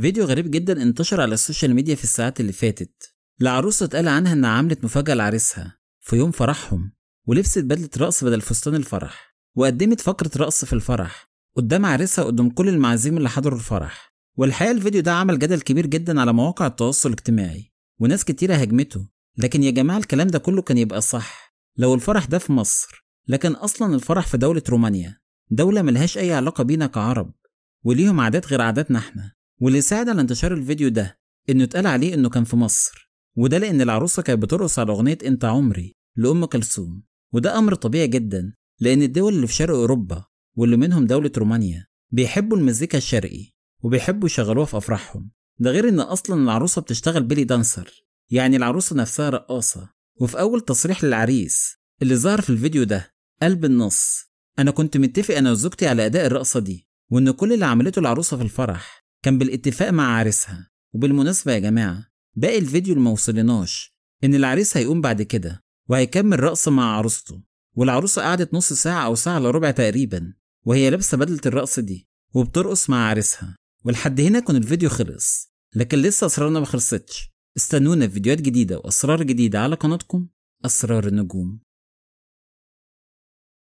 فيديو غريب جدا انتشر على السوشيال ميديا في الساعات اللي فاتت لعروسة اتقال عنها انها عملت مفاجأة لعريسها في يوم فرحهم ولبست بدلة رقص بدل فستان الفرح وقدمت فقرة رقص في الفرح قدام عريسها قدام كل المعازيم اللي حضروا الفرح والحقيقة الفيديو ده عمل جدل كبير جدا على مواقع التواصل الاجتماعي وناس كتيرة هاجمته لكن يا جماعة الكلام ده كله كان يبقى صح لو الفرح ده في مصر لكن أصلا الفرح في دولة رومانيا دولة ملهاش أي علاقة بينا كعرب وليهم عادات غير عاداتنا احنا واللي ساعد على انتشار الفيديو ده انه اتقال عليه انه كان في مصر وده لان العروسه كانت بترقص على اغنيه انت عمري لام كلثوم وده امر طبيعي جدا لان الدول اللي في شرق اوروبا واللي منهم دوله رومانيا بيحبوا المزيكا الشرقي وبيحبوا يشغلوها في افراحهم ده غير ان اصلا العروسه بتشتغل بيلي دانسر يعني العروسه نفسها رقاصه وفي اول تصريح للعريس اللي ظهر في الفيديو ده قال بالنص انا كنت متفق انا وزوجتي على اداء الرقصه دي وان كل اللي عملته العروسه في الفرح كان بالاتفاق مع عريسها وبالمناسبة يا جماعة باقي الفيديو اللي موصلناش إن العريس هيقوم بعد كده وهيكمل رقص مع عروسته والعروسة قعدت نص ساعة أو ساعة إلا ربع تقريبا وهي لابسة بدلة الرقص دي وبترقص مع عريسها ولحد هنا كان الفيديو خلص لكن لسه أسرارنا ما خلصتش استنونا في فيديوهات جديدة وأسرار جديدة على قناتكم أسرار النجوم